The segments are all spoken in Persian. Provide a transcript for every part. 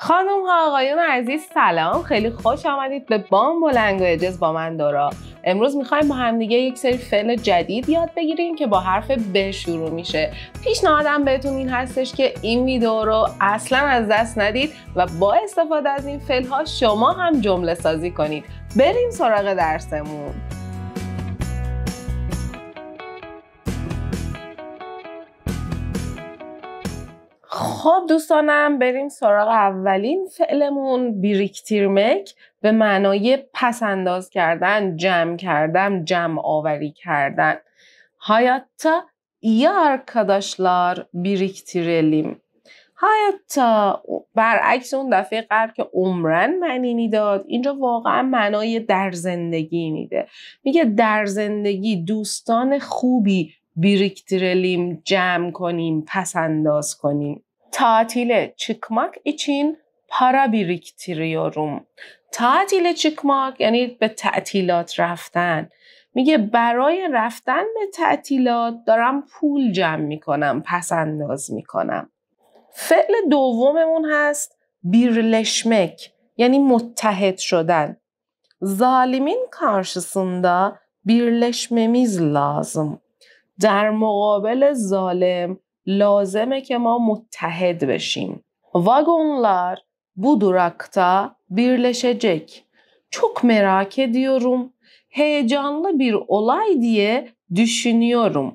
خانم ها آقایون عزیز سلام خیلی خوش آمدید به بام لنگویجز با من دارا امروز میخوایم با همدیگه یک سری فعل جدید یاد بگیریم که با حرف ب شروع میشه پیشنهادم بهتون این هستش که این ویدیو رو اصلا از دست ندید و با استفاده از این فعل ها شما هم جمله سازی کنید بریم سراغ درسمون خب دوستانم بریم سراغ اولین فعلمون بیریکتیرمک به معنای انداز کردن جمع کردن جمع آوری کردن hayatta یا arkadaşlar biriktirelim hayatta برعکس اون دفعه قبل که عمرن معنی داد اینجا واقعا معنای در زندگی میده میگه در زندگی دوستان خوبی بیریکتیرلیم جمع کنیم انداز کنیم tatile çıkmak için para biriktiriyorum. تعطیل چیکماک یعنی به تعطیلات رفتن میگه برای رفتن به تعطیلات دارم پول جمع میکنم پس انداز میکنم فعل دوممون هست بیرلشمک یعنی متحد شدن ظالمین کارشسوندا بیرلشممیز لازم در مقابل ظالم لازمه که ما متحد بشیم. واگونلار بو دوراکتا birleşecek. چوک مراکه ediyorum. Heyecanlı bir olay diye düşünüyorum.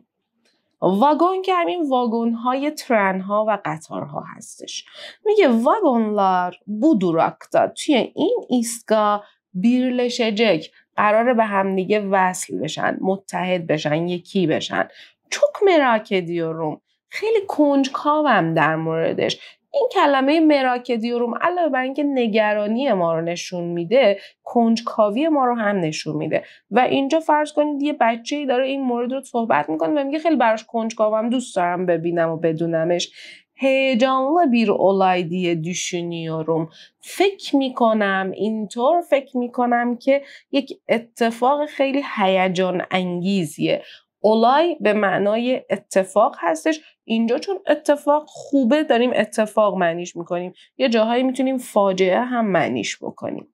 واگن که همین واگن های ترن ها و قطار ها هستش میگه واگنلار بودوراکتا توی این ایستگاه بیرلشجک قراره به همدیگه وصل بشن متحد بشن یکی بشن چوک مراک دیورم خیلی کنجکاوم در موردش این کلمه مراکدیوروم علاوه بر اینکه نگرانی ما رو نشون میده کنجکاوی ما رو هم نشون میده و اینجا فرض کنید یه بچه ای داره این مورد رو صحبت میکنه و میگه خیلی براش کنجکاوم دوست دارم ببینم و بدونمش هیجانلی بیر اولایدی diye فکر میکنم اینطور فکر میکنم که یک اتفاق خیلی هیجان انگیزیه اولای به معنای اتفاق هستش اینجا چون اتفاق خوبه داریم اتفاق معنیش میکنیم یه جاهایی میتونیم فاجعه هم معنیش بکنیم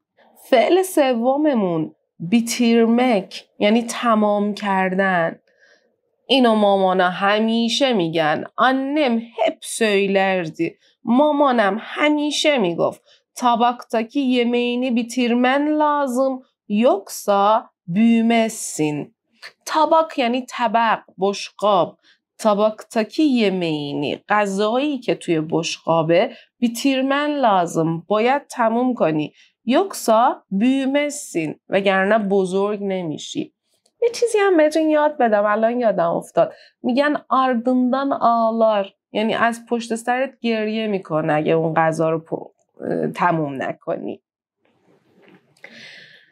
فعل سوممون بیتیرمک یعنی تمام کردن اینو مامانا همیشه میگن آنم هپ سویلردی مامانم همیشه میگفت تابکتاکی یمینی بیتیرمن لازم؟ یکسا بیمسین تاباک یعنی طبق بشقاب تاباکتاکی یمینی غذایی که توی بشقابه بیتیرمن لازم باید تموم کنی یکسا بیومسین وگرنه بزرگ نمیشی یه چیزی هم بهتون یاد بدم الان یادم افتاد میگن آردندان آلار یعنی از پشت سرت گریه میکنه اگه اون غذا رو تموم نکنی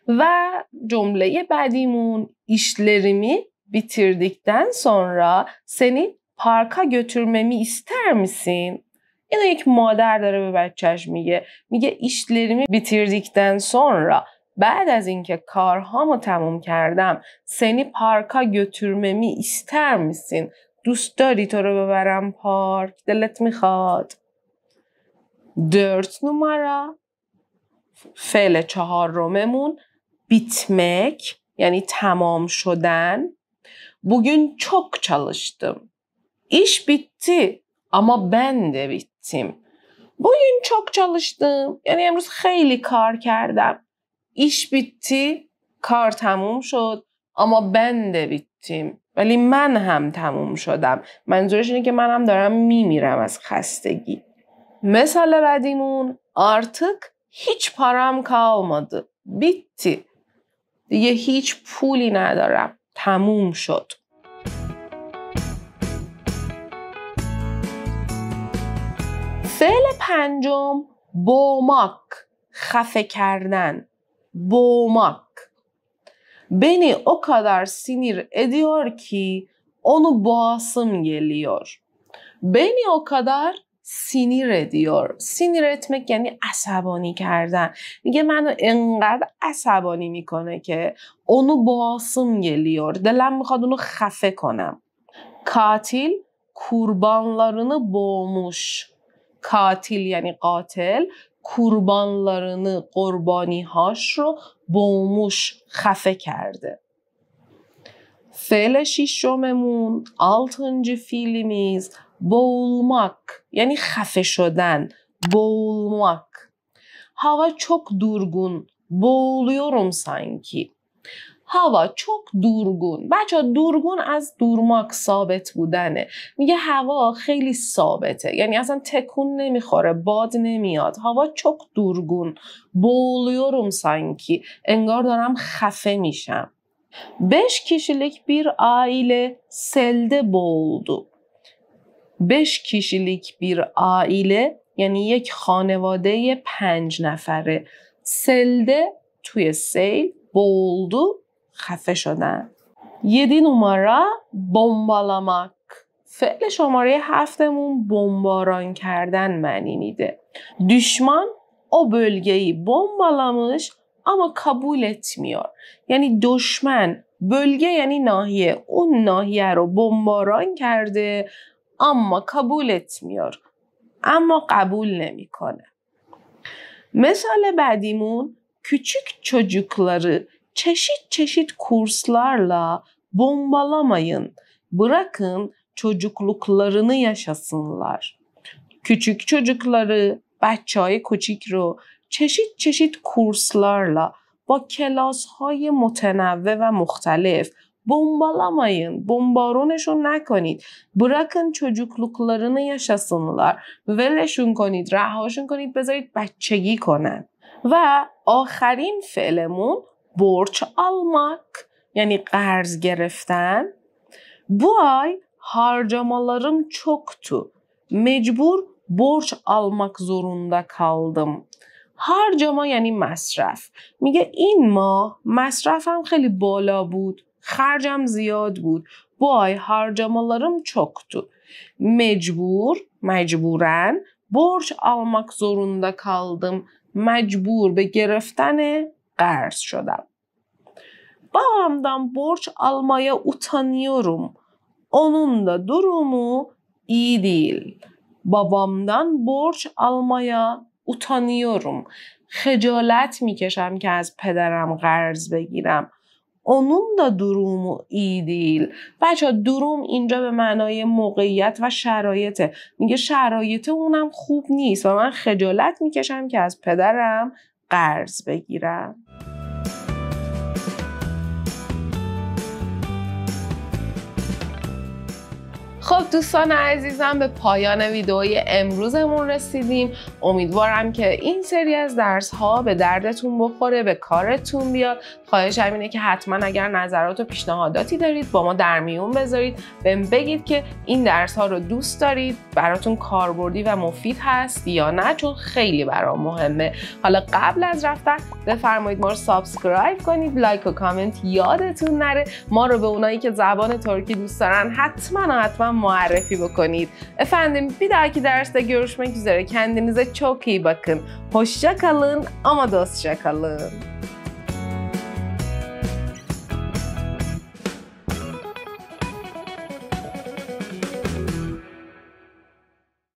و جمله بعدیمون ایشلریمی bitirdikten sonra سنی پارکا گوتورممی ister میسین اینو یک مادر داره به بچهش میگه میگه ایشلریمی بیتیردیکتن سنرا بعد از اینکه کارهامو تموم کردم سنی پارکا گوتورممی ایستر میسین دوست داری تو رو ببرم پارک دلت میخواد درت نمارا فعل چهار روممون bitmek yani tamam şodan. Bugün çok çalıştım. İş bitti ama ben de bittim. Bugün çok çalıştım. Yani امروز خیلی کار کردم. iş kar کار تموم شد ben de bittim. ولی من هم تموم شدم منظورش اینه که منم دارم میمیرم از خستگی مثال بعدیمون artık hiç param kalmadı bitti دیگه هیچ پولی ندارم تموم شد فعل پنجم بوماک خفه کردن بوماک بینی او کادر سینیر ادیار کی اونو باسم گلیار بینی او کادر سینی دیار سینی اتمک یعنی عصبانی کردن میگه منو انقدر عصبانی میکنه که اونو باسم گلیور دلم میخواد اونو خفه کنم کاتیل kurbanlarını بوموش کاتیل یعنی قاتل قربانی هاش رو بوموش خفه کرده فعل شیشممون آلتنج فیلمیز بولماک یعنی خفه شدن بولماک هوا چک دورگون بولیورم سانکی هوا چوک دورگون بچه دورگون از دورماک ثابت بودنه میگه هوا خیلی ثابته یعنی اصلا تکون نمیخوره باد نمیاد هوا چوک دورگون بولیورم سانکی انگار دارم خفه میشم 5 kişilik bir aile selde boğuldu. 5 kişilik bir aile yani bir خانواده 5 نفره selde توی sel boğuldu, خفه شدن. 7 numara bombalamak. فعل شماره هفتمون بمباران کردن معنی میده. دشمن او bölgeyi bombalamış ama kabul etmiyor. yani düşman bölge yani ناحیه o ناحیه رو بمباران کرده اما قبول etmiyor ama قبول نمیکنه مثال بعدیمون küçük çocukları çeşit çeşit kurslarla bombalamayın. Bırakın çocukluklarını yaşasınlar. Küçük çocukları, بچه های کوچیک چشید چشید کورسلارلا با کلاس های متنوع و مختلف بمبالامایین بمبارونشون نکنید براکن چجوکلوکلارن یشسنلار ولشون کنید رهاشون کنید بذارید بچگی کنن و آخرین فعلمون برچ آلماک یعنی قرض گرفتن بو آی هارجامالارم چوکتو مجبور برچ آلماک زورونده کالدم هر یعنی مصرف میگه این ماه مصرفم خیلی بالا بود خرجم زیاد بود بای harcamalarım چکتو. مجبور مجبورن برج almak zorunda kaldım. مجبور به گرفتن قرض شدم. بابامدان borç آلمایا utanıyorum. اونون دا durumu ایدیل دیل. بابامدان borç almaya utanıyorum خجالت میکشم که از پدرم قرض بگیرم اونون دا دروم و ایدیل بچه دروم اینجا به معنای موقعیت و شرایطه میگه شرایط اونم خوب نیست و من خجالت میکشم که از پدرم قرض بگیرم خب دوستان عزیزم به پایان ویدئوی امروزمون رسیدیم امیدوارم که این سری از درس ها به دردتون بخوره به کارتون بیاد خواهش اینه که حتما اگر نظرات و پیشنهاداتی دارید با ما در میون بذارید بهم بگید که این درس ها رو دوست دارید براتون کاربردی و مفید هست یا نه چون خیلی برام مهمه حالا قبل از رفتن بفرمایید ما رو سابسکرایب کنید لایک و کامنت یادتون نره ما رو به اونایی که زبان ترکی دوست دارن حتما حتما muarefi bu konuyu. Efendim bir dahaki derste görüşmek üzere. Kendinize çok iyi bakın. Hoşça kalın ama dostça kalın.